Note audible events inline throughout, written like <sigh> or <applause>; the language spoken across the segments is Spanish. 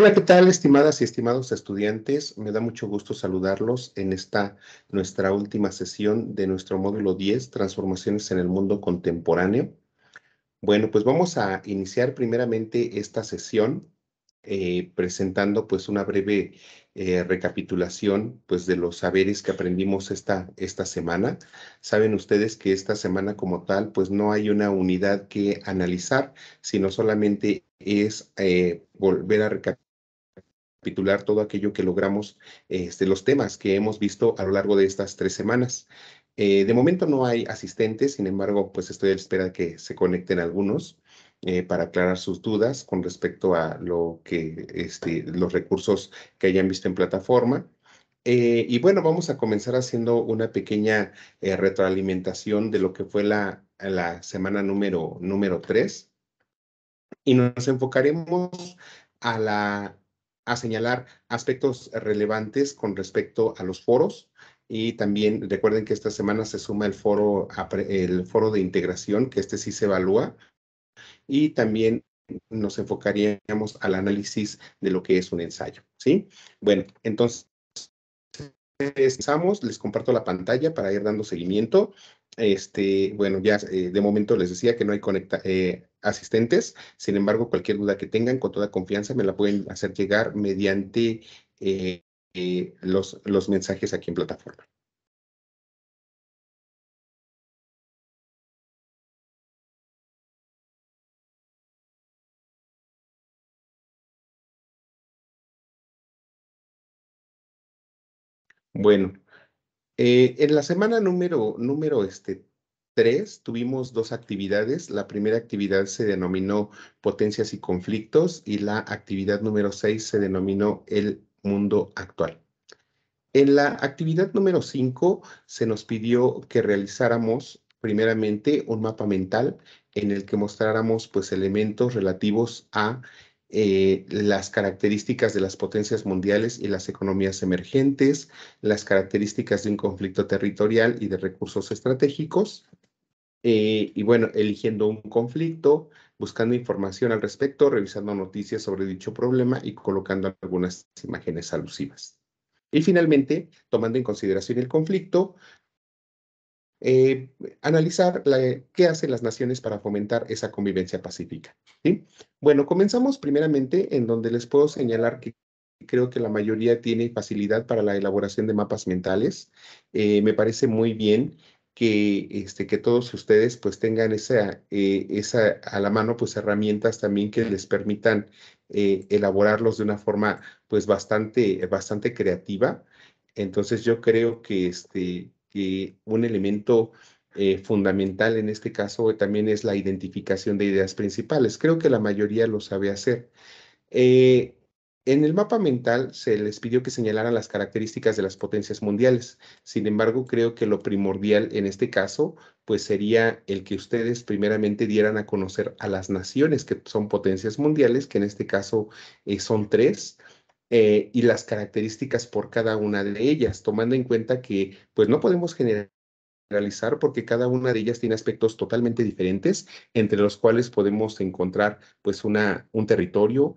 Hola, ¿qué tal, estimadas y estimados estudiantes? Me da mucho gusto saludarlos en esta nuestra última sesión de nuestro módulo 10, Transformaciones en el Mundo Contemporáneo. Bueno, pues vamos a iniciar primeramente esta sesión eh, presentando pues una breve eh, recapitulación pues de los saberes que aprendimos esta, esta semana. Saben ustedes que esta semana como tal pues no hay una unidad que analizar, sino solamente es eh, volver a recapitular titular todo aquello que logramos, este, los temas que hemos visto a lo largo de estas tres semanas. Eh, de momento no hay asistentes, sin embargo, pues estoy a la espera de que se conecten algunos eh, para aclarar sus dudas con respecto a lo que, este, los recursos que hayan visto en plataforma. Eh, y bueno, vamos a comenzar haciendo una pequeña retroalimentación de lo que fue la, la semana número, número 3 y nos enfocaremos a la a señalar aspectos relevantes con respecto a los foros. Y también recuerden que esta semana se suma el foro, el foro de integración, que este sí se evalúa. Y también nos enfocaríamos al análisis de lo que es un ensayo. ¿sí? Bueno, entonces empezamos, les comparto la pantalla para ir dando seguimiento. Este, bueno, ya eh, de momento les decía que no hay conecta, eh, asistentes. Sin embargo, cualquier duda que tengan, con toda confianza, me la pueden hacer llegar mediante eh, eh, los, los mensajes aquí en plataforma. Bueno, eh, en la semana número, número este, tuvimos dos actividades. La primera actividad se denominó Potencias y Conflictos y la actividad número seis se denominó El Mundo Actual. En la actividad número cinco se nos pidió que realizáramos primeramente un mapa mental en el que mostráramos pues elementos relativos a eh, las características de las potencias mundiales y las economías emergentes, las características de un conflicto territorial y de recursos estratégicos, eh, y bueno, eligiendo un conflicto, buscando información al respecto, revisando noticias sobre dicho problema y colocando algunas imágenes alusivas. Y finalmente, tomando en consideración el conflicto, eh, analizar qué hacen las naciones para fomentar esa convivencia pacífica. Bueno, comenzamos primeramente en donde les puedo señalar que creo que la mayoría tiene facilidad para la elaboración de mapas mentales. Eh, me parece muy bien que, este, que todos ustedes pues tengan esa, eh, esa a la mano pues herramientas también que les permitan eh, elaborarlos de una forma pues bastante, bastante creativa. Entonces yo creo que, este, que un elemento eh, fundamental en este caso también es la identificación de ideas principales. Creo que la mayoría lo sabe hacer. En el mapa mental se les pidió que señalaran las características de las potencias mundiales. Sin embargo, creo que lo primordial en este caso, pues sería el que ustedes primeramente dieran a conocer a las naciones que son potencias mundiales, que en este caso eh, son tres, eh, y las características por cada una de ellas, tomando en cuenta que pues no podemos generalizar porque cada una de ellas tiene aspectos totalmente diferentes entre los cuales podemos encontrar pues una, un territorio,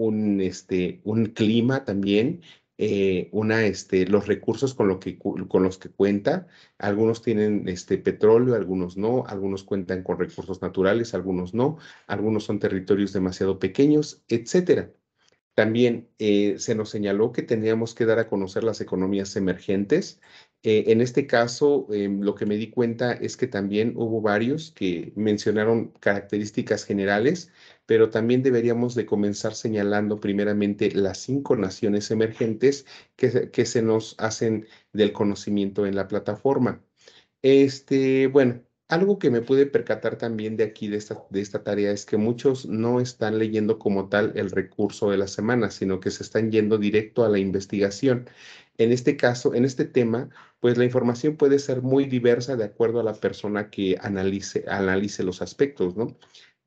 un, este, un clima también, eh, una, este, los recursos con, lo que, con los que cuenta. Algunos tienen este, petróleo, algunos no, algunos cuentan con recursos naturales, algunos no, algunos son territorios demasiado pequeños, etc. También eh, se nos señaló que teníamos que dar a conocer las economías emergentes. Eh, en este caso, em, lo que me di cuenta es que también hubo varios que mencionaron características generales, pero también deberíamos de comenzar señalando primeramente las cinco naciones emergentes que, se nos hacen del conocimiento en la plataforma. Este, bueno, algo que me pude percatar también de aquí, de esta, tarea, es que muchos no están leyendo como tal el recurso de la semana, sino que se están yendo directo a la investigación. En este caso, en este tema, pues la información puede ser muy diversa de acuerdo a la persona que analice, analice los aspectos, ¿no?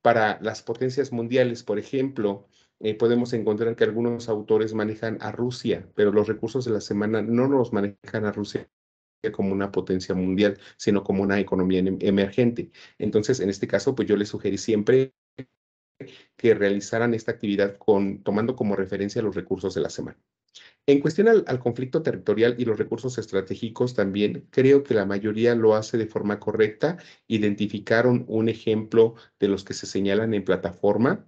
para las potencias mundiales. Por ejemplo, eh, podemos encontrar que algunos autores manejan a Rusia, pero los recursos de la semana no los manejan a Rusia como una potencia mundial, sino como una economía em, emergente. Entonces, en este caso, pues yo les sugerí siempre que realizaran esta actividad con, tomando como referencia los recursos de la semana. En cuestión al, conflicto territorial y los recursos estratégicos también, creo que la mayoría lo hace de forma correcta. Identificaron un ejemplo de los que se señalan en plataforma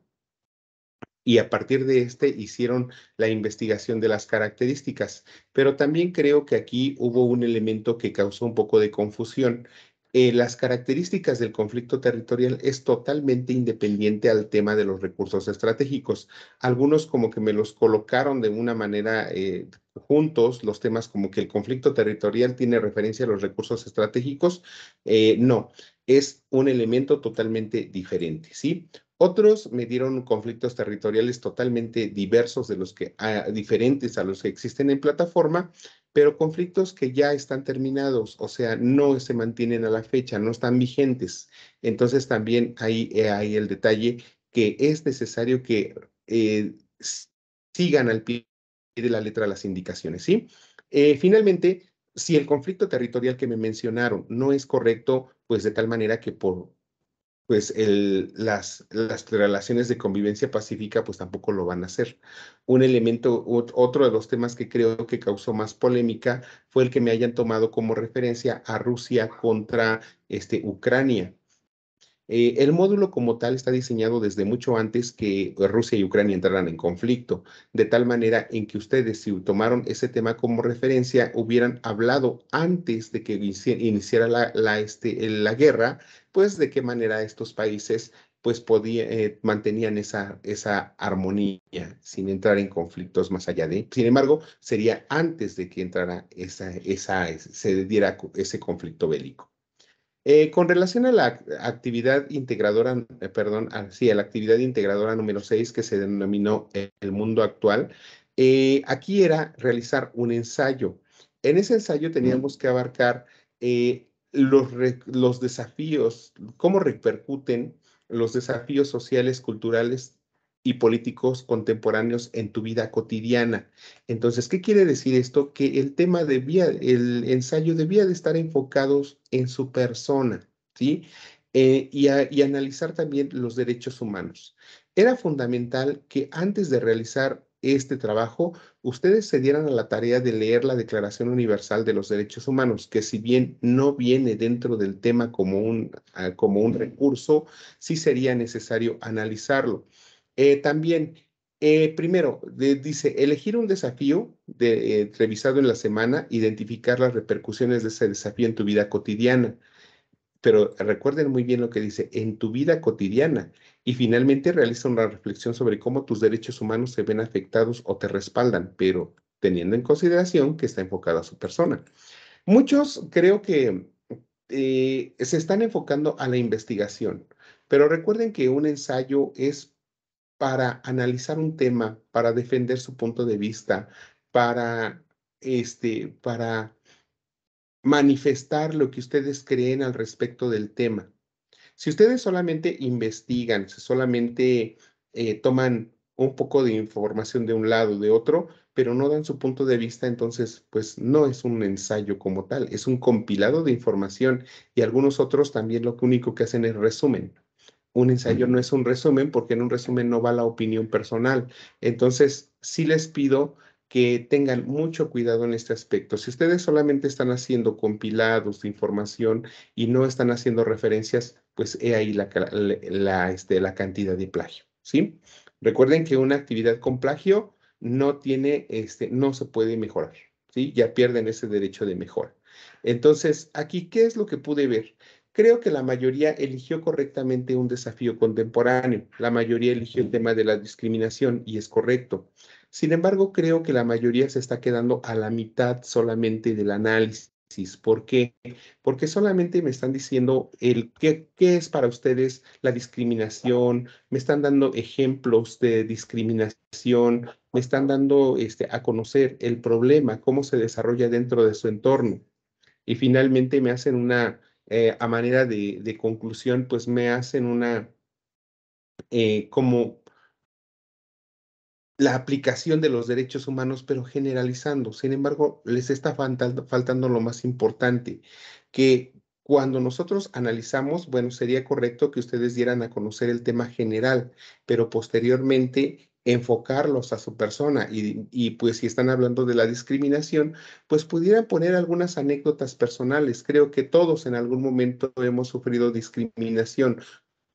y a partir de este hicieron la investigación de las características. Pero también creo que aquí hubo un elemento que causó un poco de confusión eh, las características del conflicto territorial es totalmente independiente al tema de los recursos estratégicos. Algunos como que me los colocaron de una manera eh, juntos, los temas como que el conflicto territorial tiene referencia a los recursos estratégicos. Eh, no, es un elemento totalmente diferente, ¿sí? Otros me dieron conflictos territoriales totalmente diversos de los que, ah, diferentes a los que existen en plataforma pero conflictos que ya están terminados, o sea, no se mantienen a la fecha, no están vigentes. Entonces también ahí hay, eh, el detalle que es necesario que eh, sigan al pie de la letra las indicaciones, ¿sí? Eh, finalmente, si el conflicto territorial que me mencionaron no es correcto, pues de tal manera que por pues el, las, las relaciones de convivencia pacífica pues tampoco lo van a hacer. Un elemento, otro de los temas que creo que causó más polémica fue el que me hayan tomado como referencia a Rusia contra este, Ucrania eh, el módulo como tal está diseñado desde mucho antes que Rusia y Ucrania entraran en conflicto, de tal manera en que ustedes, si tomaron ese tema como referencia, hubieran hablado antes de que iniciara este, la, guerra, pues de qué manera estos países pues podía, eh, mantenían esa, esa armonía sin entrar en conflictos más allá de. Sin embargo, sería antes de que entrara esa, esa, se diera ese conflicto bélico. Eh, con relación a la actividad integradora, eh, perdón, sí, a la actividad integradora número 6 que se denominó El Mundo Actual, eh, aquí era realizar un ensayo. En ese ensayo teníamos que abarcar los desafíos, cómo repercuten los desafíos sociales, culturales y políticos contemporáneos en tu vida cotidiana. Entonces, ¿qué quiere decir esto? Que el tema debía, el ensayo debía de estar enfocados en su persona, ¿sí? Eh, y, analizar también los derechos humanos. Era fundamental que antes de realizar este trabajo, ustedes se dieran a la tarea de leer la Declaración Universal de los Derechos Humanos, que si bien no viene dentro del tema como un, ah, como un recurso, sí sería necesario analizarlo. Eh, también, eh, primero, dice, elegir un desafío eh, revisado en la semana, identificar las repercusiones de ese desafío en tu vida cotidiana. Pero recuerden muy bien lo que dice, en tu vida cotidiana. Y finalmente realiza una reflexión sobre cómo tus derechos humanos se ven afectados o te respaldan, pero teniendo en consideración que está enfocada a su persona. Muchos creo que se están enfocando a la investigación, pero recuerden que un ensayo es para analizar un tema, para defender su punto de vista, para, este, para manifestar lo que ustedes creen al respecto del tema. Si ustedes solamente investigan, si solamente eh, toman un poco de información de un lado, o de otro, pero no dan su punto de vista, entonces pues no es un ensayo como tal, es un compilado de información y algunos otros también lo único que hacen es resumen un ensayo no es un resumen porque en un resumen no va la opinión personal. Entonces, sí les pido que tengan mucho cuidado en este aspecto. Si ustedes solamente están haciendo compilados de información y no están haciendo referencias, pues he ahí la, este, cantidad de plagio, ¿sí? Recuerden que una actividad con plagio no tiene, este, no se puede mejorar, ¿sí? Ya pierden ese derecho de mejora. Entonces, aquí, ¿qué es lo que pude ver? Creo que la mayoría eligió correctamente un desafío contemporáneo, la mayoría eligió el tema de la discriminación y es correcto. Sin embargo, creo que la mayoría se está quedando a la mitad solamente del análisis. ¿Por qué? Porque solamente me están diciendo el qué, qué es para ustedes la discriminación, me están dando ejemplos de discriminación, me están dando este, a conocer el problema, cómo se desarrolla dentro de su entorno. Y finalmente me hacen una eh, a manera de, conclusión, pues me hacen una, eh, como la aplicación de los derechos humanos, pero generalizando. Sin embargo, les está faltando lo más importante, que cuando nosotros analizamos, bueno, sería correcto que ustedes dieran a conocer el tema general, pero posteriormente enfocarlos a su persona y, pues si están hablando de la discriminación, pues pudieran poner algunas anécdotas personales. Creo que todos en algún momento hemos sufrido discriminación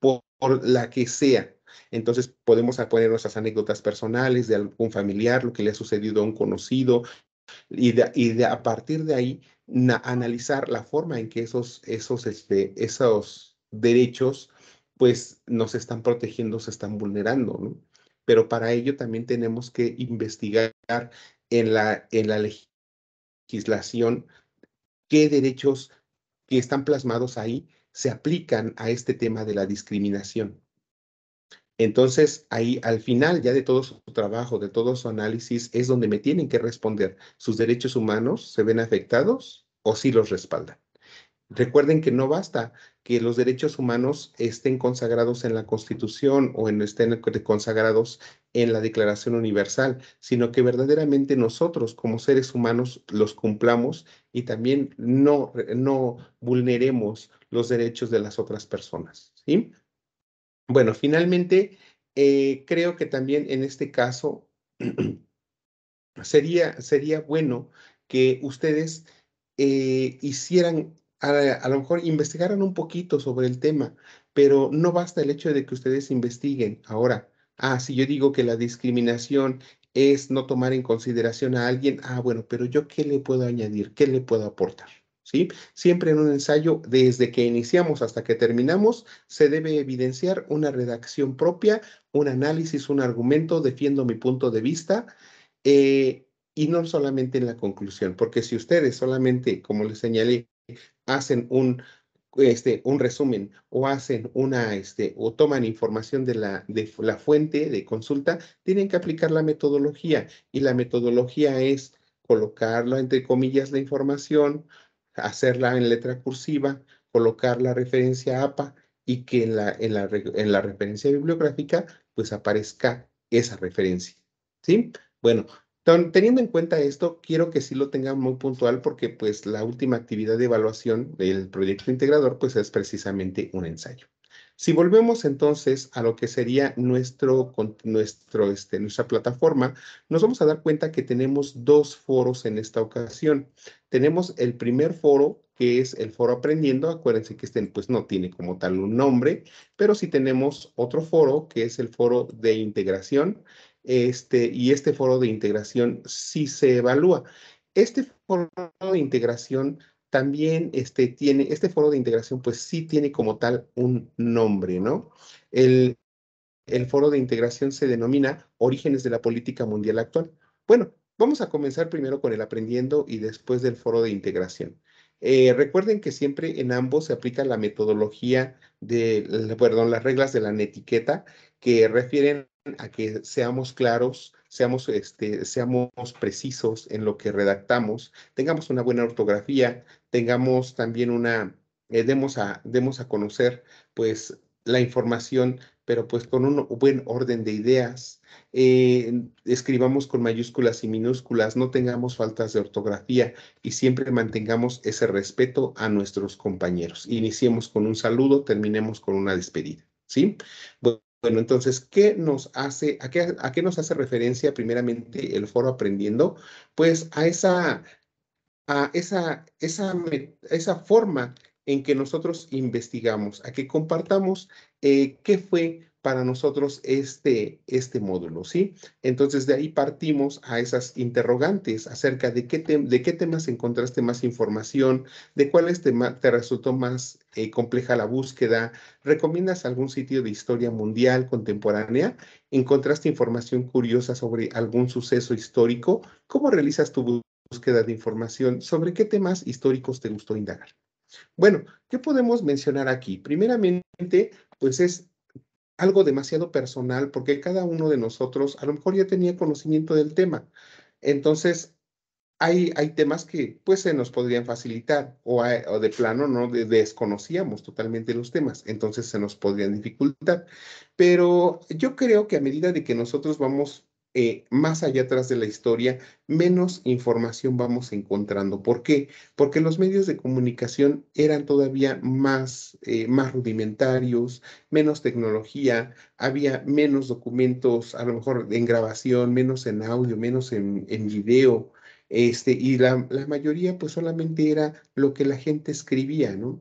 por, la que sea. Entonces podemos poner nuestras anécdotas personales de algún familiar, lo que le ha sucedido a un conocido y, de, a partir de ahí analizar la forma en que esos, esos, este, esos derechos pues nos están protegiendo, se están vulnerando, ¿no? pero para ello también tenemos que investigar en la, legislación qué derechos que están plasmados ahí se aplican a este tema de la discriminación. Entonces, ahí al final ya de todo su trabajo, de todo su análisis, es donde me tienen que responder, ¿sus derechos humanos se ven afectados o si los respaldan? Recuerden que no basta que los derechos humanos estén consagrados en la Constitución o en, estén consagrados en la Declaración Universal, sino que verdaderamente nosotros como seres humanos los cumplamos y también no, no vulneremos los derechos de las otras personas. ¿sí? Bueno, finalmente, eh, creo que también en este caso <clears throat> sería, sería bueno que ustedes eh, hicieran a, lo mejor investigaran un poquito sobre el tema, pero no basta el hecho de que ustedes investiguen. Ahora, ah, si yo digo que la discriminación es no tomar en consideración a alguien, ah, bueno, pero yo qué le puedo añadir, qué le puedo aportar. ¿Sí? Siempre en un ensayo, desde que iniciamos hasta que terminamos, se debe evidenciar una redacción propia, un análisis, un argumento, defiendo mi punto de vista. Eh, y no solamente en la conclusión, porque si ustedes solamente, como les señalé, hacen un, este, un resumen o hacen una, este, o toman información de la, de la fuente de consulta, tienen que aplicar la metodología y la metodología es colocarla entre comillas la información, hacerla en letra cursiva, colocar la referencia APA y que en la, en la, en la referencia bibliográfica pues aparezca esa referencia. ¿Sí? Bueno, Teniendo en cuenta esto, quiero que sí lo tengan muy puntual porque pues la última actividad de evaluación del proyecto integrador pues es precisamente un ensayo. Si volvemos entonces a lo que sería nuestro, nuestro, este, nuestra plataforma, nos vamos a dar cuenta que tenemos dos foros en esta ocasión. Tenemos el primer foro, que es el foro aprendiendo. Acuérdense que este pues, no tiene como tal un nombre, pero sí tenemos otro foro, que es el foro de integración este, y este foro de integración sí se evalúa. Este foro de integración también este, tiene, este foro de integración pues sí tiene como tal un nombre, ¿no? El, el foro de integración se denomina Orígenes de la Política Mundial Actual. Bueno, vamos a comenzar primero con el aprendiendo y después del foro de integración. Eh, recuerden que siempre en ambos se aplica la metodología de, perdón, las reglas de la netiqueta que refieren a que seamos claros, seamos, este, seamos precisos en lo que redactamos, tengamos una buena ortografía, tengamos también una, eh, demos, a, demos a conocer pues la información, pero pues con un buen orden de ideas, eh, escribamos con mayúsculas y minúsculas, no tengamos faltas de ortografía y siempre mantengamos ese respeto a nuestros compañeros. Iniciemos con un saludo, terminemos con una despedida. ¿Sí? Bueno, bueno, entonces, ¿qué nos hace, a qué, a qué nos hace referencia primeramente el foro aprendiendo? Pues a esa, a esa, esa, esa forma en que nosotros investigamos, a que compartamos eh, qué fue para nosotros este, este módulo, ¿sí? Entonces, de ahí partimos a esas interrogantes acerca de qué, de qué temas encontraste más información, de cuál te, te resultó más eh, compleja la búsqueda, recomiendas algún sitio de historia mundial contemporánea, encontraste información curiosa sobre algún suceso histórico, ¿cómo realizas tu búsqueda de información? ¿Sobre qué temas históricos te gustó indagar? Bueno, ¿qué podemos mencionar aquí? Primeramente, pues es algo demasiado personal, porque cada uno de nosotros a lo mejor ya tenía conocimiento del tema. Entonces, hay, hay temas que pues se nos podrían facilitar o, eh, de plano no desconocíamos totalmente los temas, entonces se nos podrían dificultar. Pero yo creo que a medida de que nosotros vamos eh, más allá atrás de la historia, menos información vamos encontrando. ¿Por qué? Porque los medios de comunicación eran todavía más, eh, más rudimentarios, menos tecnología, había menos documentos, a lo mejor en grabación, menos en audio, menos en, video. Este, y la, la mayoría pues solamente era lo que la gente escribía, ¿no?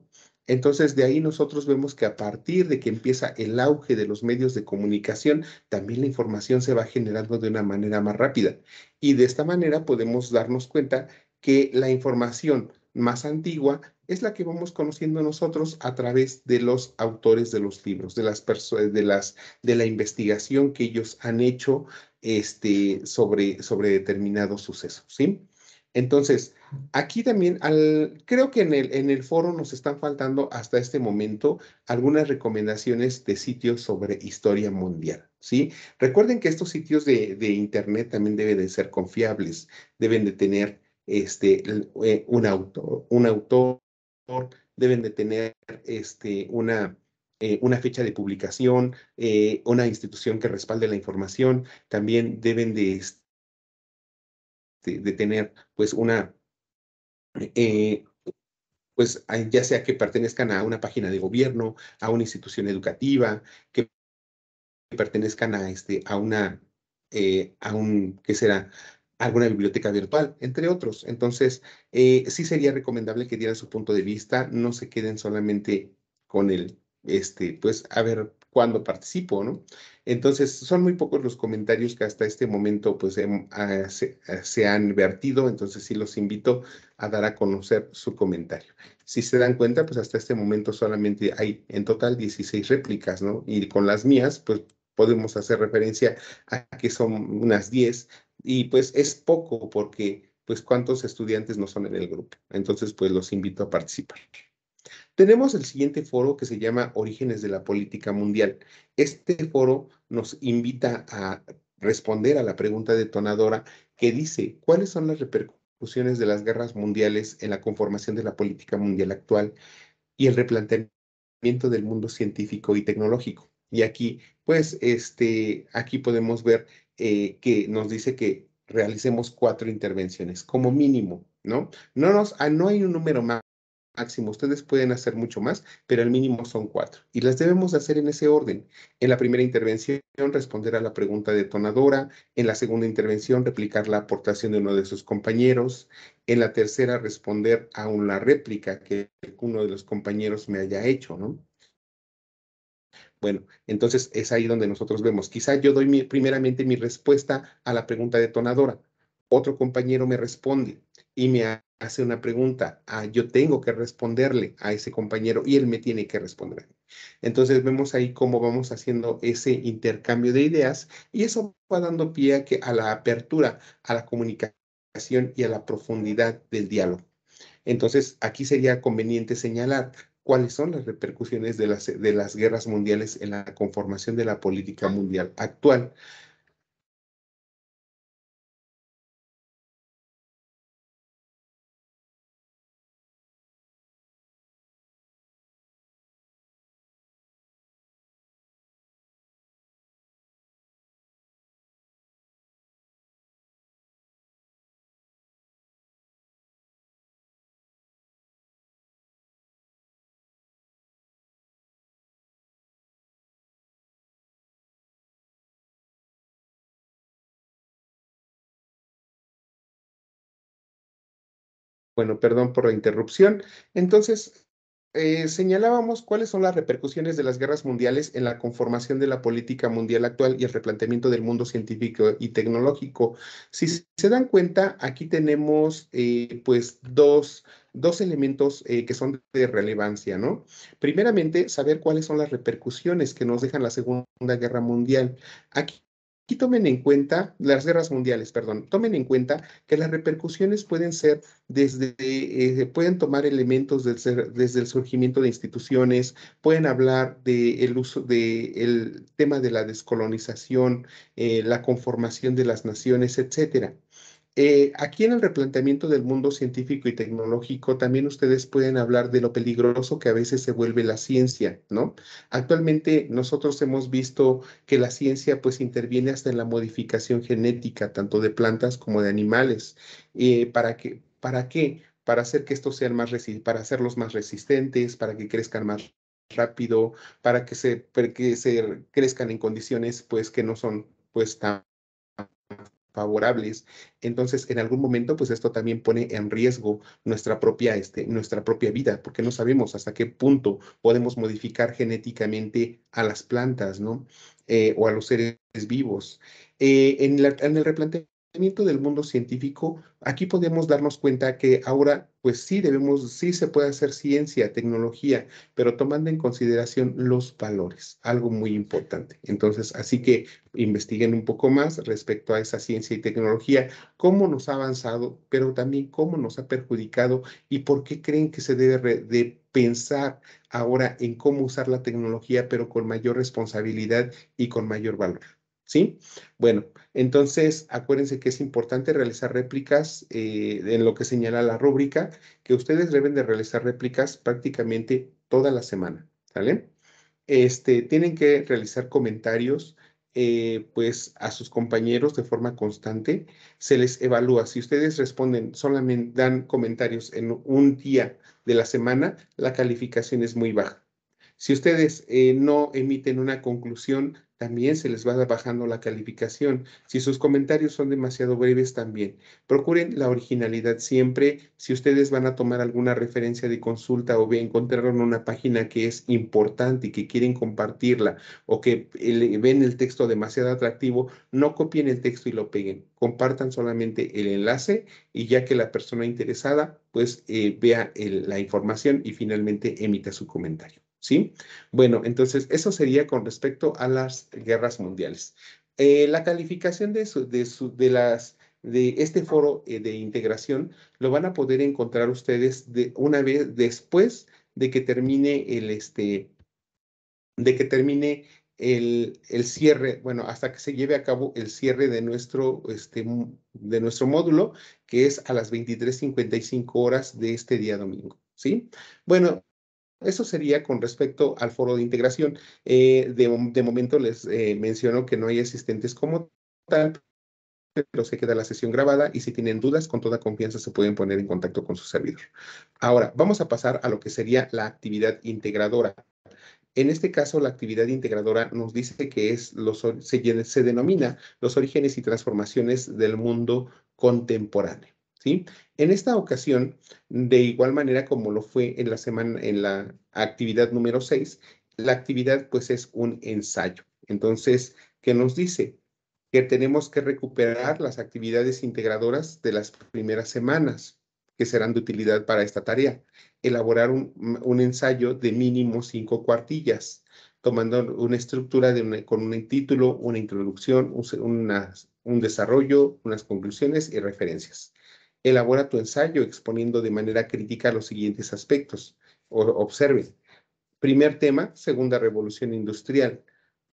Entonces, de ahí nosotros vemos que a partir de que empieza el auge de los medios de comunicación, también la información se va generando de una manera más rápida. Y de esta manera podemos darnos cuenta que la información más antigua es la que vamos conociendo nosotros a través de los autores de los libros, de las de las de la investigación que ellos han hecho este, sobre, sobre determinados sucesos, ¿sí? Entonces, aquí también, al, creo que en el, en el foro nos están faltando hasta este momento algunas recomendaciones de sitios sobre historia mundial, ¿sí? Recuerden que estos sitios de, Internet también deben de ser confiables, deben de tener este, eh, un autor, un autor deben de tener este, una, eh, una fecha de publicación, eh, una institución que respalde la información, también deben de este, de tener pues una, eh, pues ya sea que pertenezcan a una página de gobierno, a una institución educativa, que pertenezcan a, este, a una, eh, a un, ¿qué será? alguna biblioteca virtual, entre otros. Entonces, eh, sí sería recomendable que dieran su punto de vista, no se queden solamente con el, este, pues, ver, cuando participo, ¿no? Entonces, son muy pocos los comentarios que hasta este momento pues, em, ah, se, ah, se, han vertido, entonces sí los invito a dar a conocer su comentario. Si se dan cuenta, pues hasta este momento solamente hay en total 16 réplicas, ¿no? Y con las mías, pues podemos hacer referencia a que son unas 10 y pues es poco porque pues cuántos estudiantes no son en el grupo. Entonces, pues los invito a participar. Tenemos el siguiente foro que se llama Orígenes de la Política Mundial. Este foro nos invita a responder a la pregunta detonadora que dice, ¿cuáles son las repercusiones de las guerras mundiales en la conformación de la política mundial actual y el replanteamiento del mundo científico y tecnológico? Y aquí, pues, este, aquí podemos ver eh, que nos dice que realicemos cuatro intervenciones como mínimo, ¿no? No, nos, ah, no hay un número más máximo. Ustedes pueden hacer mucho más, pero al mínimo son cuatro. Y las debemos hacer en ese orden. En la primera intervención, responder a la pregunta detonadora. En la segunda intervención, replicar la aportación de uno de sus compañeros. En la tercera, responder a una réplica que uno de los compañeros me haya hecho, ¿no? Bueno, entonces es ahí donde nosotros vemos. Quizá yo doy primeramente mi respuesta a la pregunta detonadora. Otro compañero me responde y me hace una pregunta, ah, yo tengo que responderle a ese compañero y él me tiene que responder. Entonces vemos ahí cómo vamos haciendo ese intercambio de ideas y eso va dando pie a, la apertura, a la comunicación y a la profundidad del diálogo. Entonces aquí sería conveniente señalar cuáles son las repercusiones de las, de las guerras mundiales en la conformación de la política mundial actual. Bueno, perdón por la interrupción. Entonces, eh, señalábamos cuáles son las repercusiones de las guerras mundiales en la conformación de la política mundial actual y el replanteamiento del mundo científico y tecnológico. Si se dan cuenta, aquí tenemos eh, pues dos, dos elementos eh, que son de relevancia, ¿no? Primeramente, saber cuáles son las repercusiones que nos dejan la Segunda Guerra Mundial. Aquí Aquí tomen en cuenta las guerras mundiales, perdón, tomen en cuenta que las repercusiones pueden ser desde, eh, pueden tomar elementos del, desde el surgimiento de instituciones, pueden hablar del uso del tema de la descolonización, eh, la conformación de las naciones, etcétera. Eh, aquí en el replanteamiento del mundo científico y tecnológico también ustedes pueden hablar de lo peligroso que a veces se vuelve la ciencia, ¿no? Actualmente nosotros hemos visto que la ciencia pues interviene hasta en la modificación genética, tanto de plantas como de animales. Eh, ¿Para qué? ¿Para qué? Para hacer que estos sean más para hacerlos más resistentes, para que crezcan más rápido, para que se, para que se crezcan en condiciones pues que no son pues tan favorables. Entonces, en algún momento, pues esto también pone en riesgo nuestra propia, este, nuestra propia vida, porque no sabemos hasta qué punto podemos modificar genéticamente a las plantas, ¿no? Eh, o a los seres vivos. Eh, en, en el replanteo del mundo científico, aquí podemos darnos cuenta que ahora, pues sí debemos, sí se puede hacer ciencia, tecnología, pero tomando en consideración los valores, algo muy importante. Entonces, así que investiguen un poco más respecto a esa ciencia y tecnología, cómo nos ha avanzado, pero también cómo nos ha perjudicado y por qué creen que se debe de pensar ahora en cómo usar la tecnología, pero con mayor responsabilidad y con mayor valor. ¿sí? Bueno, entonces acuérdense que es importante realizar réplicas eh, en lo que señala la rúbrica, que ustedes deben de realizar réplicas prácticamente toda la semana, ¿sale? Este, tienen que realizar comentarios, eh, pues, a sus compañeros de forma constante. Se les evalúa. Si ustedes responden, solamente dan comentarios en un día de la semana, la calificación es muy baja. Si ustedes eh, no emiten una conclusión también se les va bajando la calificación. Si sus comentarios son demasiado breves, también. Procuren la originalidad siempre. Si ustedes van a tomar alguna referencia de consulta o encontraron una página que es importante y que quieren compartirla o que eh, ven el texto demasiado atractivo, no copien el texto y lo peguen. Compartan solamente el enlace y ya que la persona interesada pues eh, vea la información y finalmente emita su comentario. ¿sí? Bueno, entonces eso sería con respecto a las guerras mundiales. Eh, la calificación de, de, de, las, de este foro eh, de integración lo van a poder encontrar ustedes de, una vez después de que termine el, este, de que termine el, cierre, bueno, hasta que se lleve a cabo el cierre de nuestro, este, de nuestro módulo, que es a las 23.55 horas de este día domingo, ¿sí? Bueno, eso sería con respecto al foro de integración. Eh, de, momento les eh, menciono que no hay asistentes como tal, pero se queda la sesión grabada y si tienen dudas, con toda confianza se pueden poner en contacto con su servidor. Ahora, vamos a pasar a lo que sería la actividad integradora. En este caso, la actividad integradora nos dice que es los, se denomina los orígenes y transformaciones del mundo contemporáneo. En esta ocasión, de igual manera como lo fue en la semana, en la actividad número 6, la actividad pues es un ensayo. Entonces, ¿qué nos dice? Que tenemos que recuperar las actividades integradoras de las primeras semanas que serán de utilidad para esta tarea. Elaborar un, ensayo de mínimo cinco cuartillas, tomando una estructura con un título, una introducción, un desarrollo, unas conclusiones y referencias. Elabora tu ensayo exponiendo de manera crítica los siguientes aspectos. O, observe. Primer tema, segunda revolución industrial.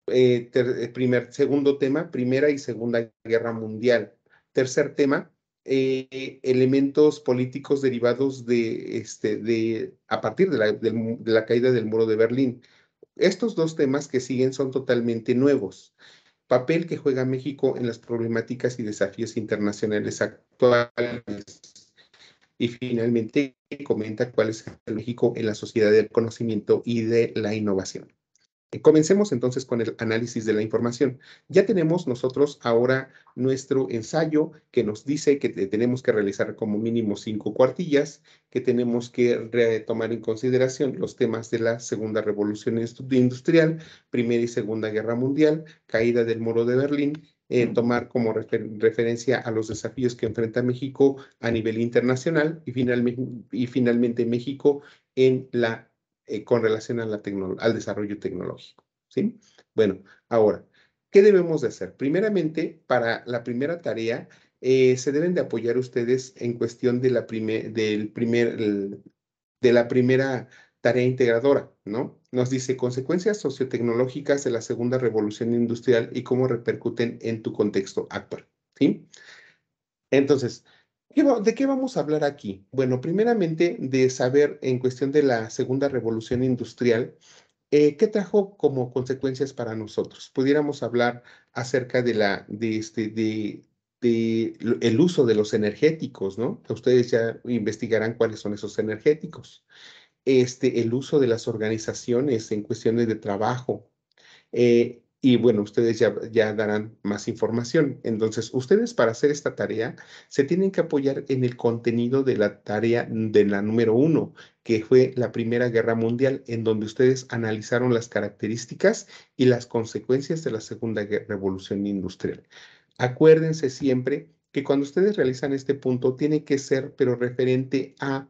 Eh, eh, primer, segundo tema, primera y segunda guerra mundial. Tercer tema, eh, elementos políticos derivados de, este, de a partir de la caída del muro de Berlín. Estos dos temas que siguen son totalmente nuevos papel que juega México en las problemáticas y desafíos internacionales actuales. Y finalmente comenta cuál es el México en la sociedad del conocimiento y de la innovación. Eh, comencemos entonces con el análisis de la información. Ya tenemos nosotros ahora nuestro ensayo que nos dice que tenemos que realizar como mínimo cinco cuartillas, que tenemos que tomar en consideración los temas de la Segunda Revolución Industrial, Primera y Segunda Guerra Mundial, caída del muro de Berlín, eh, tomar como referencia a los desafíos que enfrenta México a nivel internacional y, y finalmente México en la eh, con relación al desarrollo tecnológico. ¿sí? Bueno, ahora, ¿qué debemos de hacer? Primeramente, para la primera tarea, eh, se deben de apoyar ustedes en cuestión de la, primera, del primer, de la primera tarea integradora, ¿no? Nos dice consecuencias sociotecnológicas de la segunda revolución industrial y cómo repercuten en tu contexto actual, ¿sí? Entonces, ¿De qué vamos a hablar aquí? Bueno, primeramente de saber en cuestión de la segunda revolución industrial, eh, ¿qué trajo como consecuencias para nosotros? Pudiéramos hablar acerca de la, de este, de, el uso de los energéticos, ¿no? Ustedes ya investigarán cuáles son esos energéticos. Este, el uso de las organizaciones en cuestiones de trabajo, eh, y bueno, ustedes ya, darán más información. Entonces, ustedes para hacer esta tarea se tienen que apoyar en el contenido de la tarea de la número uno, que fue la Primera Guerra Mundial, en donde ustedes analizaron las características y las consecuencias de la Segunda Revolución Industrial. Acuérdense siempre que cuando ustedes realizan este punto, tiene que ser, pero referente a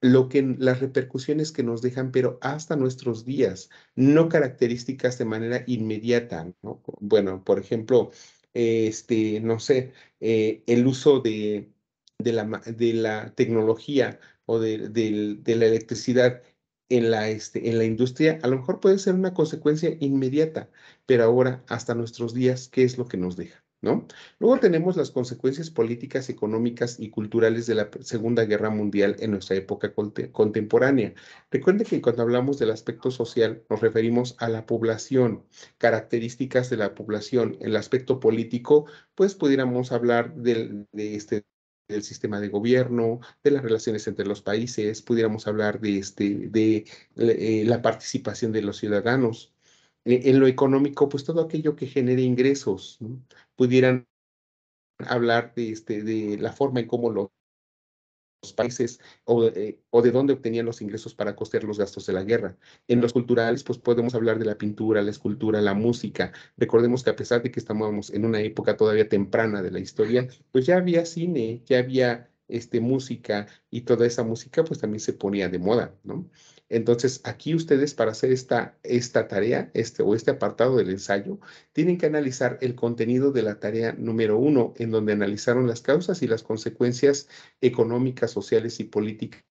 lo que las repercusiones que nos dejan, pero hasta nuestros días, no características de manera inmediata, Bueno, por ejemplo, este, no sé, eh, el uso de, de, la, de, la, tecnología o de, de, la electricidad en la, este, en la industria, a lo mejor puede ser una consecuencia inmediata, pero ahora hasta nuestros días, ¿qué es lo que nos deja? ¿no? Luego tenemos las consecuencias políticas, económicas y culturales de la Segunda Guerra Mundial en nuestra época contemporánea. Recuerde que cuando hablamos del aspecto social nos referimos a la población, características de la población. el aspecto político, pues pudiéramos hablar del, de este del sistema de gobierno, de las relaciones entre los países, pudiéramos hablar de, este, de eh, la participación de los ciudadanos. Eh, en lo económico, pues todo aquello que genere ingresos, pudieran hablar de, este, de la forma en cómo los, países eh, o, de dónde obtenían los ingresos para costear los gastos de la guerra. En los culturales, pues podemos hablar de la pintura, la escultura, la música. Recordemos que a pesar de que estábamos en una época todavía temprana de la historia, pues ya había cine, ya había este, música y toda esa música pues también se ponía de moda, ¿no? Entonces, aquí ustedes para hacer esta, esta tarea este, o este apartado del ensayo, tienen que analizar el contenido de la tarea número uno, en donde analizaron las causas y las consecuencias económicas, sociales y políticas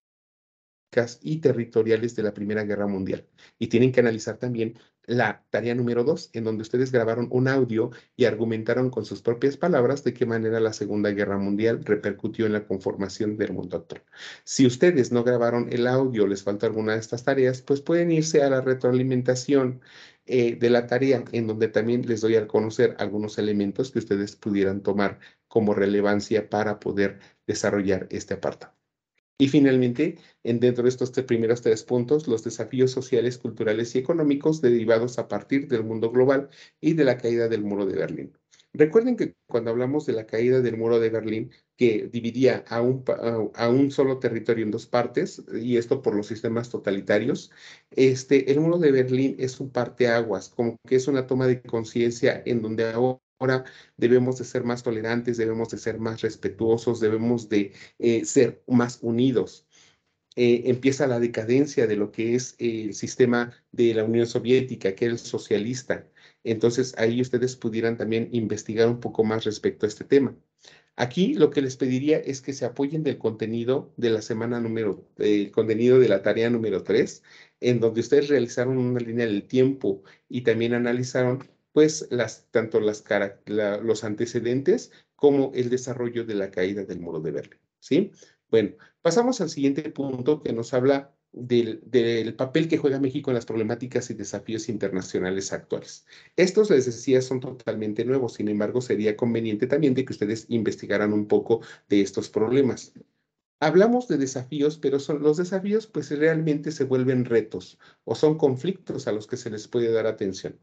y territoriales de la Primera Guerra Mundial. Y tienen que analizar también la tarea número dos, en donde ustedes grabaron un audio y argumentaron con sus propias palabras de qué manera la Segunda Guerra Mundial repercutió en la conformación del mundo actual. Si ustedes no grabaron el audio, les falta alguna de estas tareas, pues pueden irse a la retroalimentación eh, de la tarea, en donde también les doy a conocer algunos elementos que ustedes pudieran tomar como relevancia para poder desarrollar este apartado. Y finalmente, dentro de estos primeros tres puntos, los desafíos sociales, culturales y económicos derivados a partir del mundo global y de la caída del muro de Berlín. Recuerden que cuando hablamos de la caída del muro de Berlín, que dividía a un, a un solo territorio en dos partes, y esto por los sistemas totalitarios, este, el muro de Berlín es un parteaguas, como que es una toma de conciencia en donde ahora ahora debemos de ser más tolerantes, debemos de ser más respetuosos, debemos de eh, ser más unidos. Eh, empieza la decadencia de lo que es el sistema de la Unión Soviética, que era el socialista. Entonces ahí ustedes pudieran también investigar un poco más respecto a este tema. Aquí lo que les pediría es que se apoyen del contenido de la semana número, el contenido de la tarea número 3, en donde ustedes realizaron una línea del tiempo y también analizaron pues las, tanto los antecedentes como el desarrollo de la caída del muro de Berlín. ¿sí? Bueno, pasamos al siguiente punto que nos habla del, papel que juega México en las problemáticas y desafíos internacionales actuales. Estos, les decía, son totalmente nuevos, sin embargo, sería conveniente también de que ustedes investigaran un poco de estos problemas. Hablamos de desafíos, pero son, los desafíos pues realmente se vuelven retos o son conflictos a los que se les puede dar atención.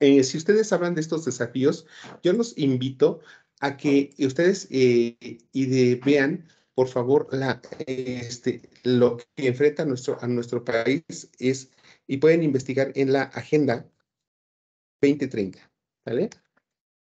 Eh, si ustedes hablan de estos desafíos, yo los invito a que ustedes eh, y vean, por favor, la, este, lo que enfrenta nuestro, a nuestro país es, y pueden investigar en la agenda 2030, ¿vale?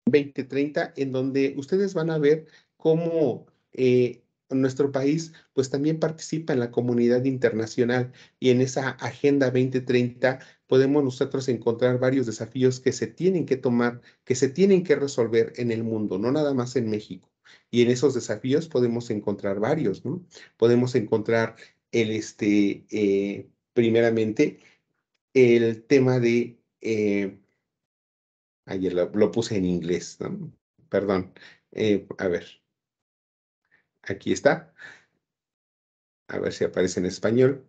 2030, en donde ustedes van a ver cómo eh, nuestro país pues también participa en la comunidad internacional y en esa Agenda 2030 podemos nosotros encontrar varios desafíos que se tienen que tomar, que se tienen que resolver en el mundo, no nada más en México. Y en esos desafíos podemos encontrar varios, ¿no? Podemos encontrar el, este, eh, primeramente, el tema de, eh, ayer lo, puse en inglés, ¿no? Perdón, eh, a ver, Aquí está. A ver si aparece en español.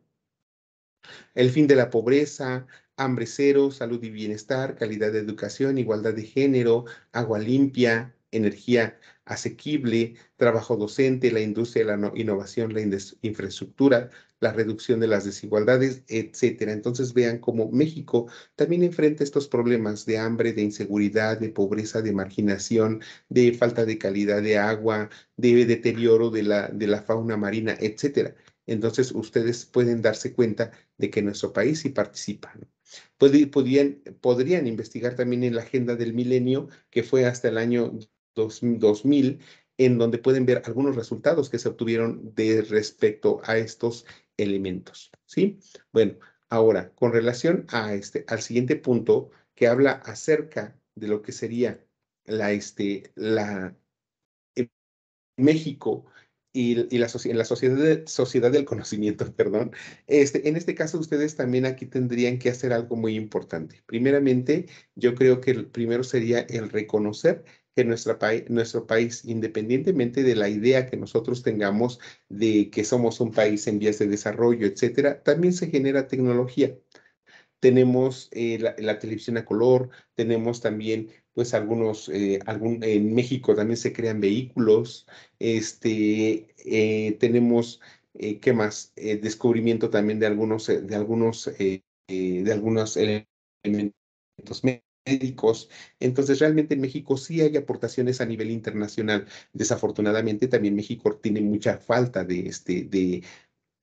El fin de la pobreza, hambre cero, salud y bienestar, calidad de educación, igualdad de género, agua limpia, energía asequible, trabajo docente, la industria, la innovación, la infraestructura, la reducción de las desigualdades, etcétera. Entonces vean cómo México también enfrenta estos problemas de hambre, de inseguridad, de pobreza, de marginación, de falta de calidad de agua, de deterioro de la, de la fauna marina, etcétera. Entonces ustedes pueden darse cuenta de que nuestro país sí participa. podrían investigar también en la agenda del milenio que fue hasta el año 2000, en donde pueden ver algunos resultados que se obtuvieron de respecto a estos elementos, ¿sí? Bueno, ahora, con relación a este, al siguiente punto que habla acerca de lo que sería la, este, la, México y, la, la sociedad, de, sociedad, del conocimiento, <laughs> perdón, este, en este caso ustedes también aquí tendrían que hacer algo muy importante. Primeramente, yo creo que el primero sería el reconocer que nuestro país, independientemente de la idea que nosotros tengamos de que somos un país en vías de desarrollo, etcétera, también se genera tecnología. Tenemos eh, la, televisión a color, tenemos también, pues, algunos, eh, algún, en México también se crean vehículos, este, eh, tenemos, ¿qué más? descubrimiento también de algunos, de algunos, de algunos elementos médicos. Entonces, realmente en México sí hay aportaciones a nivel internacional. Desafortunadamente, también México tiene mucha falta de, este, de,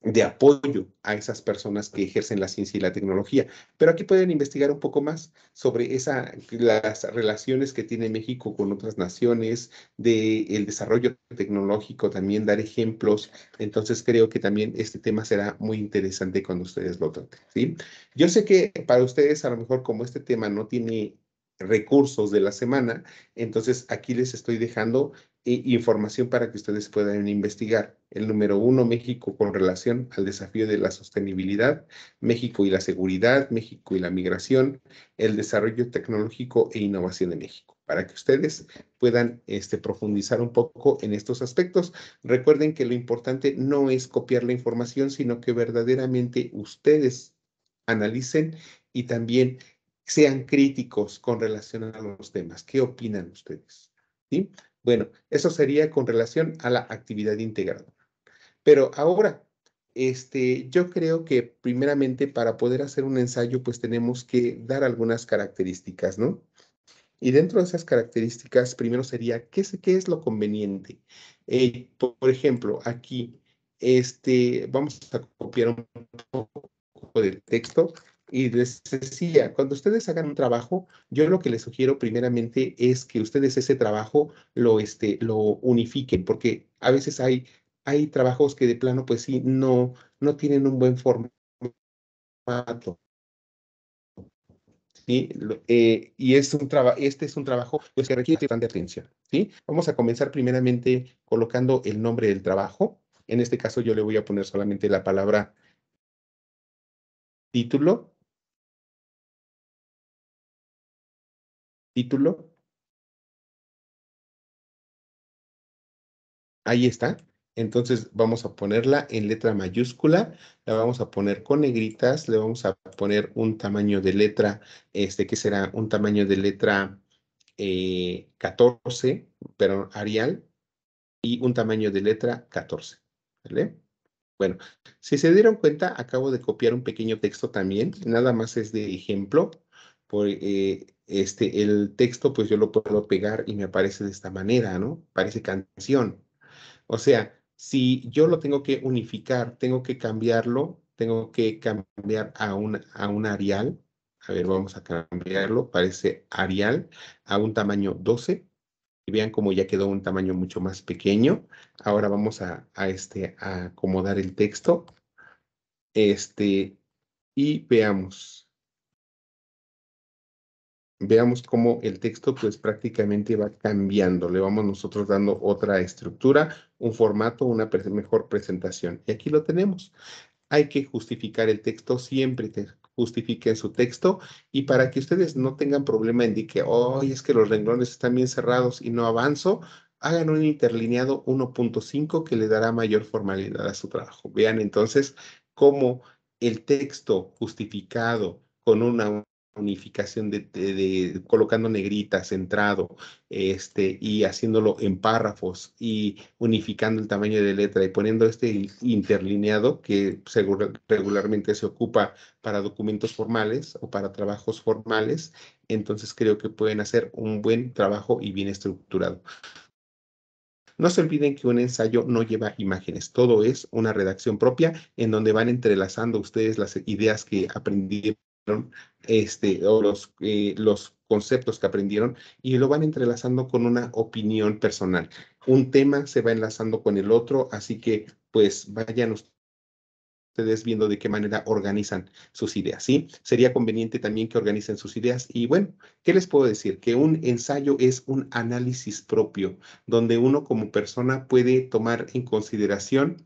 de apoyo a esas personas que ejercen la ciencia y la tecnología. Pero aquí pueden investigar un poco más sobre esa, las relaciones que tiene México con otras naciones, del el desarrollo tecnológico, también dar ejemplos. Entonces creo que también este tema será muy interesante cuando ustedes lo traten. ¿sí? Yo sé que para ustedes a lo mejor como este tema no tiene recursos de la semana, entonces aquí les estoy dejando información para que ustedes puedan investigar. El número uno, México con relación al desafío de la sostenibilidad, México y la seguridad, México y la migración, el desarrollo tecnológico e innovación de México, para que ustedes puedan este, profundizar un poco en estos aspectos. Recuerden que lo importante no es copiar la información, sino que verdaderamente ustedes analicen y también sean críticos con relación a los temas. ¿Qué opinan ustedes? ¿Sí? Bueno, eso sería con relación a la actividad integrada. Pero ahora, este, yo creo que primeramente para poder hacer un ensayo, pues tenemos que dar algunas características, ¿no? Y dentro de esas características, primero sería, ¿qué es, qué es lo conveniente? Eh, por, ejemplo, aquí, este, vamos a copiar un poco del texto y les decía, cuando ustedes hagan un trabajo, yo lo que les sugiero primeramente es que ustedes ese trabajo lo, este, lo unifiquen, porque a veces hay, hay trabajos que de plano, pues sí, no, no tienen un buen formato. Eh, y es un este es un trabajo pues, que requiere bastante atención. ¿sí? Vamos a comenzar primeramente colocando el nombre del trabajo. En este caso yo le voy a poner solamente la palabra título título. Ahí está. Entonces vamos a ponerla en letra mayúscula, la vamos a poner con negritas, le vamos a poner un tamaño de letra, este que será un tamaño de letra 14, eh, pero Arial, y un tamaño de letra 14. ¿vale? Bueno, si se dieron cuenta, acabo de copiar un pequeño texto también, nada más es de ejemplo, eh, este, el texto, pues yo lo puedo pegar y me aparece de esta manera, ¿no? Parece canción. O sea, si yo lo tengo que unificar, tengo que cambiarlo, tengo que cambiar a un, a un Arial. A ver, vamos a cambiarlo. Parece Arial a un tamaño 12. Y vean cómo ya quedó un tamaño mucho más pequeño. Ahora vamos a, este, a acomodar el texto. Este, y veamos veamos cómo el texto pues prácticamente va cambiando, le vamos nosotros dando otra estructura, un formato, una mejor presentación. Y aquí lo tenemos. Hay que justificar el texto siempre, que justifiquen su texto y para que ustedes no tengan problema en que, es que los renglones están bien cerrados y no avanzo, hagan un interlineado 1.5 que le dará mayor formalidad a su trabajo. Vean entonces cómo el texto justificado con una unificación de, colocando negrita, centrado, este, y haciéndolo en párrafos y unificando el tamaño de letra y poniendo este interlineado que regularmente se ocupa para documentos formales o para trabajos formales, entonces creo que pueden hacer un buen trabajo y bien estructurado. No se olviden que un ensayo no lleva imágenes, todo es una redacción propia en donde van entrelazando ustedes las ideas que aprendieron este, o los, eh, los conceptos que aprendieron y lo van entrelazando con una opinión personal. Un tema se va enlazando con el otro, así que pues vayan ustedes viendo de qué manera organizan sus ideas, ¿sí? Sería conveniente también que organicen sus ideas. Y bueno, ¿qué les puedo decir? Que un ensayo es un análisis propio, donde uno como persona puede tomar en consideración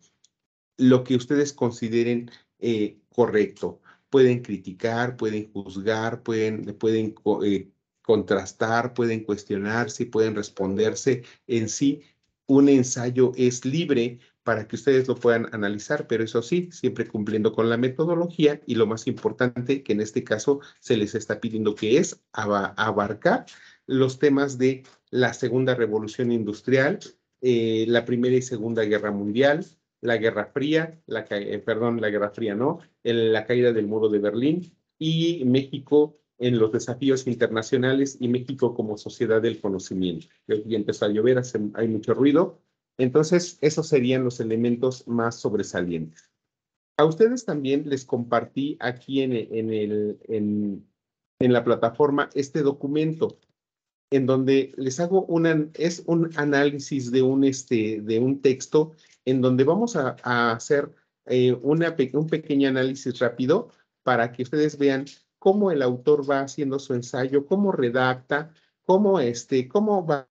lo que ustedes consideren eh, correcto pueden criticar, pueden juzgar, pueden, pueden eh, contrastar, pueden cuestionarse, pueden responderse. En sí, un ensayo es libre para que ustedes lo puedan analizar, pero eso sí, siempre cumpliendo con la metodología y lo más importante que en este caso se les está pidiendo que es abarcar los temas de la segunda revolución industrial, eh, la primera y segunda guerra mundial, la Guerra Fría, la, eh, perdón, la Guerra Fría, ¿no? En la caída del muro de Berlín y México en los desafíos internacionales y México como sociedad del conocimiento. Y empezó a llover, hay mucho ruido. Entonces, esos serían los elementos más sobresalientes. A ustedes también les compartí aquí en, en, el, en, en la plataforma este documento en donde les hago una, es un análisis de un, este, de un texto en donde vamos a, hacer eh, un pequeño análisis rápido para que ustedes vean cómo el autor va haciendo su ensayo, cómo redacta, cómo, este, cómo va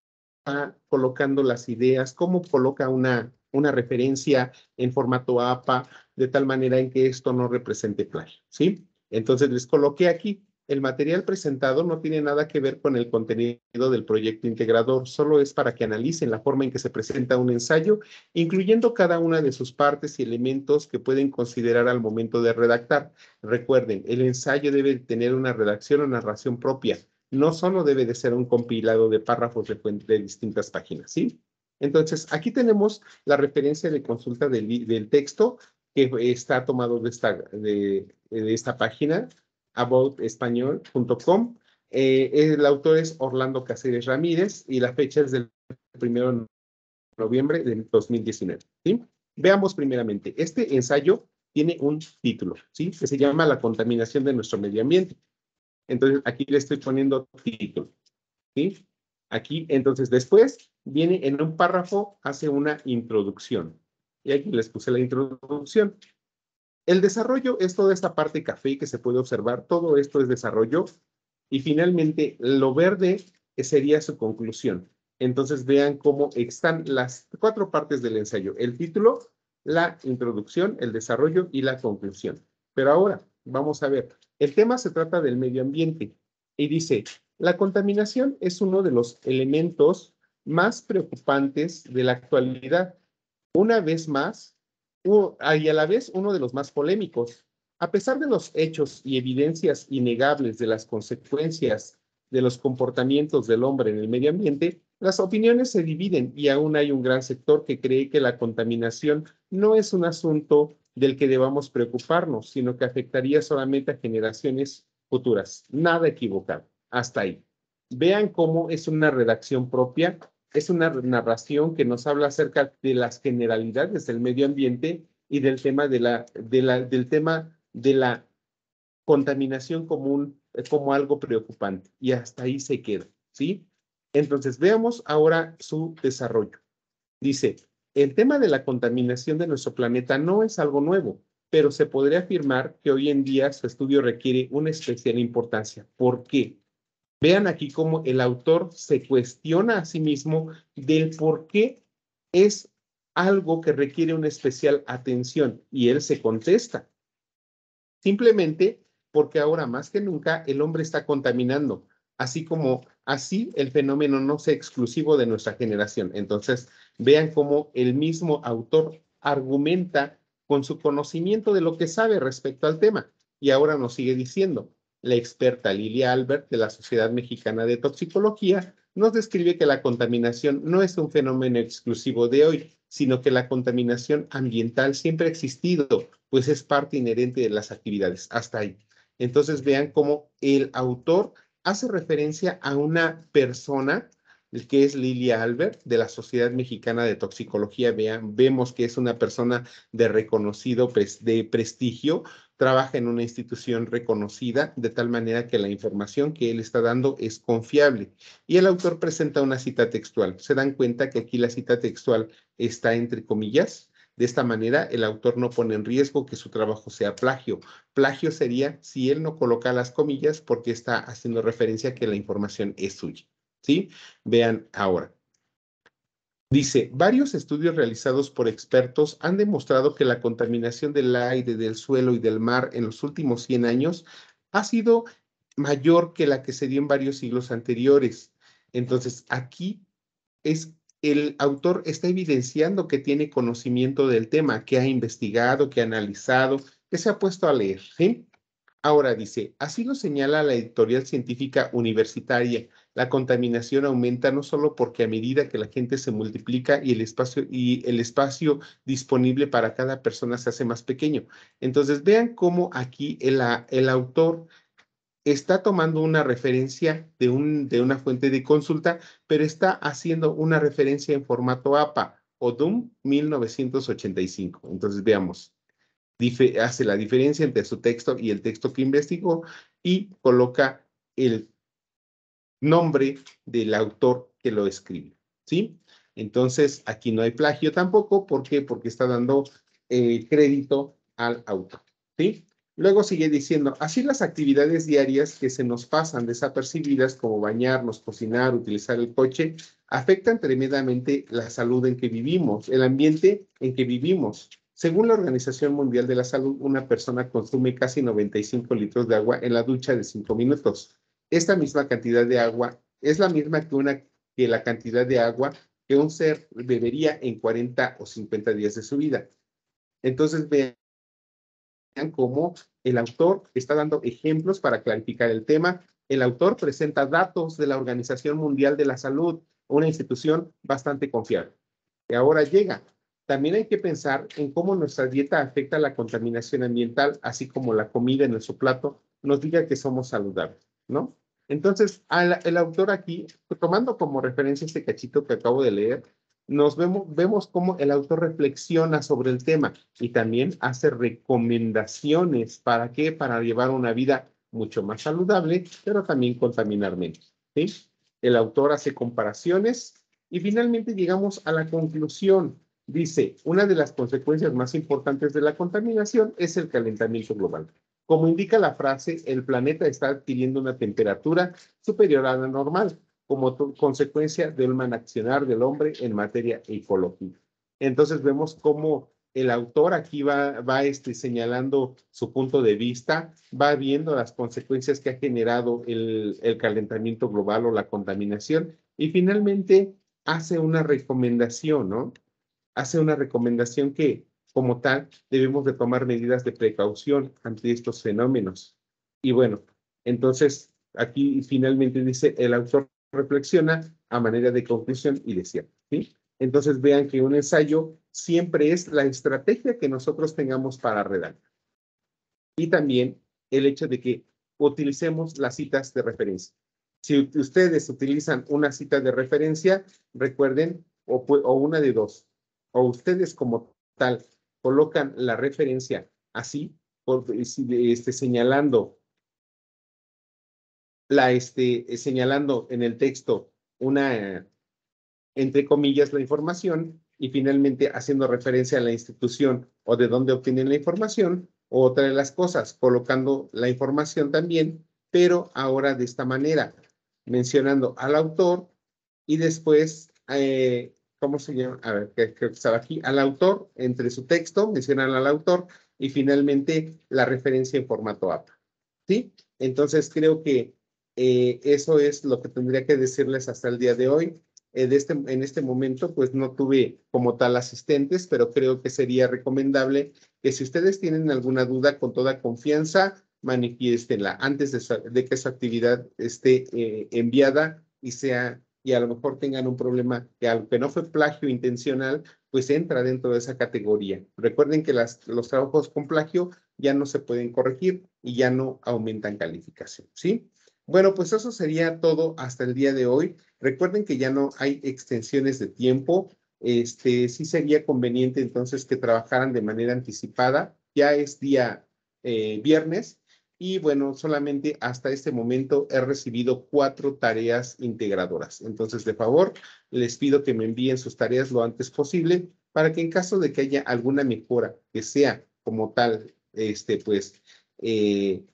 colocando las ideas, cómo coloca una, una referencia en formato APA, de tal manera en que esto no represente plagio, ¿sí? Entonces les coloqué aquí el material presentado no tiene nada que ver con el contenido del proyecto integrador, solo es para que analicen la forma en que se presenta un ensayo, incluyendo cada una de sus partes y elementos que pueden considerar al momento de redactar. Recuerden, el ensayo debe tener una redacción o narración propia, no solo debe de ser un compilado de párrafos de, distintas páginas, ¿sí? Entonces, aquí tenemos la referencia de consulta del, texto que está tomado de esta, de esta página aboutespañol.com. Eh, el autor es Orlando Cáceres Ramírez y la fecha es del 1 de noviembre de 2019. Veamos primeramente, este ensayo tiene un título, ¿sí? que se llama La contaminación de nuestro medio ambiente. Entonces, aquí le estoy poniendo título. ¿sí? Aquí, entonces, después viene en un párrafo, hace una introducción. Y aquí les puse la introducción. El desarrollo es toda esta parte café que se puede observar, todo esto es desarrollo y finalmente lo verde sería su conclusión. Entonces vean cómo están las cuatro partes del ensayo, el título, la introducción, el desarrollo y la conclusión. Pero ahora vamos a ver, el tema se trata del medio ambiente y dice, la contaminación es uno de los elementos más preocupantes de la actualidad. Una vez más, y a la vez uno de los más polémicos. A pesar de los hechos y evidencias innegables de las consecuencias de los comportamientos del hombre en el medio ambiente, las opiniones se dividen y aún hay un gran sector que cree que la contaminación no es un asunto del que debamos preocuparnos, sino que afectaría solamente a generaciones futuras. Nada equivocado. Hasta ahí. Vean cómo es una redacción propia es una narración que nos habla acerca de las generalidades del medio ambiente y del tema de la, del tema de la contaminación común eh, como algo preocupante. Y hasta ahí se queda, ¿sí? Entonces, veamos ahora su desarrollo. Dice, el tema de la contaminación de nuestro planeta no es algo nuevo, pero se podría afirmar que hoy en día su estudio requiere una especial importancia. ¿Por qué? Vean aquí cómo el autor se cuestiona a sí mismo del por qué es algo que requiere una especial atención y él se contesta. Simplemente porque ahora más que nunca el hombre está contaminando, así como así el fenómeno no sea exclusivo de nuestra generación. Entonces, vean cómo el mismo autor argumenta con su conocimiento de lo que sabe respecto al tema y ahora nos sigue diciendo, la experta Lilia Albert de la Sociedad Mexicana de Toxicología, nos describe que la contaminación no es un fenómeno exclusivo de hoy, sino que la contaminación ambiental siempre ha existido, pues es parte inherente de las actividades. Hasta ahí. Entonces vean cómo el autor hace referencia a una persona que es Lilia Albert de la Sociedad Mexicana de Toxicología. Vean, vemos que es una persona de reconocido pues, de prestigio, trabaja en una institución reconocida, de tal manera que la información que él está dando es confiable. Y el autor presenta una cita textual. Se dan cuenta que aquí la cita textual está entre comillas. De esta manera, el autor no pone en riesgo que su trabajo sea plagio. Plagio sería si él no coloca las comillas porque está haciendo referencia a que la información es suya. ¿Sí? Vean ahora. Dice, varios estudios realizados por expertos han demostrado que la contaminación del aire, del suelo y del mar en los últimos 100 años ha sido mayor que la que se dio en varios siglos anteriores. Entonces, aquí es el autor está evidenciando que tiene conocimiento del tema, que ha investigado, que ha analizado, que se ha puesto a leer. Ahora dice, así lo señala la editorial científica universitaria la contaminación aumenta no solo porque a medida que la gente se multiplica y el espacio, y el espacio disponible para cada persona se hace más pequeño. Entonces, vean cómo aquí el, ah, el autor está tomando una referencia de, un, de una fuente de consulta, pero está haciendo una referencia en formato APA, ODUM 1985. Entonces, veamos hace la diferencia entre su texto y el texto que investigó y coloca el nombre del autor que lo escribe, ¿sí? Entonces, aquí no hay plagio tampoco. ¿Por qué? Porque está dando eh, crédito al autor, ¿sí? Luego sigue diciendo, así las actividades diarias que se nos pasan desapercibidas, como bañarnos, cocinar, utilizar el coche, afectan tremendamente la salud en que vivimos, el ambiente en que vivimos. Según la Organización Mundial de la Salud, una persona consume casi 95 litros de agua en la ducha de 5 minutos. Esta misma cantidad de agua es la misma que, que la cantidad de agua que un ser bebería en 40 o 50 días de su vida. Entonces vean cómo el autor está dando ejemplos para clarificar el tema. El autor presenta datos de la Organización Mundial de la Salud, una institución bastante confiable. Y ahora llega. También hay que pensar en cómo nuestra dieta afecta la contaminación ambiental, así como la comida en nuestro plato nos diga que somos saludables. ¿no? Entonces, el autor aquí, tomando como referencia este cachito que acabo de leer, nos vemos, vemos cómo el autor reflexiona sobre el tema y también hace recomendaciones para qué, para llevar una vida mucho más saludable, pero también contaminar menos. El autor hace comparaciones y finalmente llegamos a la conclusión. Dice, una de las consecuencias más importantes de la contaminación es el calentamiento global. Como indica la frase, el planeta está adquiriendo una temperatura superior a la normal como consecuencia del manaccionar del hombre en materia ecológica. Entonces vemos cómo el autor aquí va, va este, señalando su punto de vista, va viendo las consecuencias que ha generado el, el calentamiento global o la contaminación y finalmente hace una recomendación, ¿no? Hace una recomendación que como tal, debemos de tomar medidas de precaución ante estos fenómenos. Y bueno, entonces aquí finalmente dice, el autor reflexiona a manera de conclusión y decía, ¿sí? Entonces vean que un ensayo siempre es la estrategia que nosotros tengamos para redactar. Y también el hecho de que utilicemos las citas de referencia. Si ustedes utilizan una cita de referencia, recuerden, o, o una de dos, o ustedes como tal colocan la referencia así, eh, este, señalando la este, eh, señalando en el texto una, entre comillas, la información y finalmente haciendo referencia a la institución o de dónde obtienen la información, o otra de las cosas, colocando la información también, pero ahora de esta manera, mencionando al autor y después eh, ¿cómo se llama? A ver, creo que estaba aquí, al autor, entre su texto, mencionan al autor y finalmente la referencia en formato APA. ¿Sí? Entonces creo que eh, eso es lo que tendría que decirles hasta el día de hoy. Eh, este, en este momento, pues no tuve como tal asistentes, pero creo que sería recomendable que si ustedes tienen alguna duda, con toda confianza, manifiestenla antes de, que su actividad esté eh, enviada y sea y a lo mejor tengan un problema que aunque no fue plagio intencional, pues entra dentro de esa categoría. Recuerden que las, los trabajos con plagio ya no se pueden corregir y ya no aumentan calificación, ¿sí? Bueno, pues eso sería todo hasta el día de hoy. Recuerden que ya no hay extensiones de tiempo. Este, sí sería conveniente entonces que trabajaran de manera anticipada. Ya es día eh, viernes, y bueno, solamente hasta este momento he recibido cuatro tareas integradoras. Entonces, de favor, les pido que me envíen sus tareas lo antes posible para que en caso de que haya alguna mejora que sea como tal, este, pues, eh,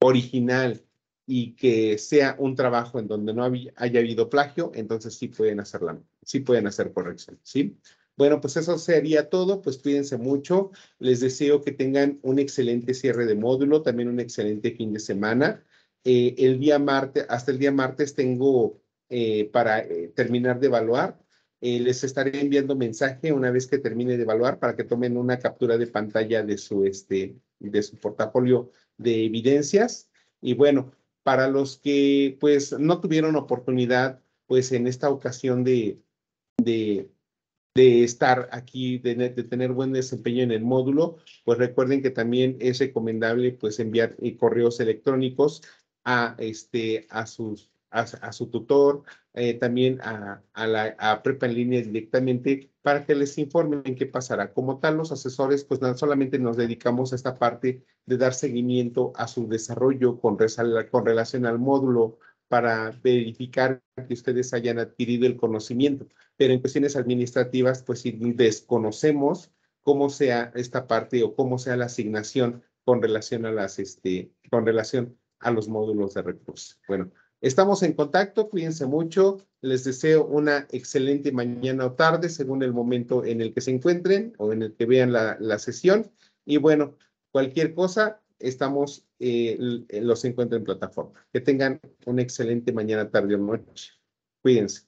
original y que sea un trabajo en donde no haya habido plagio, entonces sí pueden hacerla, sí pueden hacer corrección, ¿sí? Bueno, pues eso sería todo, pues cuídense mucho, les deseo que tengan un excelente cierre de módulo, también un excelente fin de semana. Eh, el día martes, hasta el día martes tengo eh, para eh, terminar de evaluar. les estaré enviando mensaje una vez que termine de evaluar para que tomen una captura de pantalla de su, este, de su portafolio de evidencias. Y bueno, para los que pues no tuvieron oportunidad pues en esta ocasión de, de de estar aquí, de, tener buen desempeño en el módulo, pues recuerden que también es recomendable pues enviar eh, correos electrónicos a, este, a, sus, a, su tutor, eh, también a, Prepa en línea directamente para que les informen qué pasará. Como tal, los asesores, pues no solamente nos dedicamos a esta parte de dar seguimiento a su desarrollo con, con relación al módulo, para verificar que ustedes hayan adquirido el conocimiento. Pero en cuestiones administrativas, pues si desconocemos cómo sea esta parte o cómo sea la asignación con relación a las, este, con relación a los módulos de recursos. Bueno, estamos en contacto, cuídense mucho, les deseo una excelente mañana o tarde, según el momento en el que se encuentren o en el que vean la sesión. Y bueno, cualquier cosa, estamos, eh, eh, los encuentro en plataforma. Que tengan una excelente mañana, tarde o noche. Cuídense.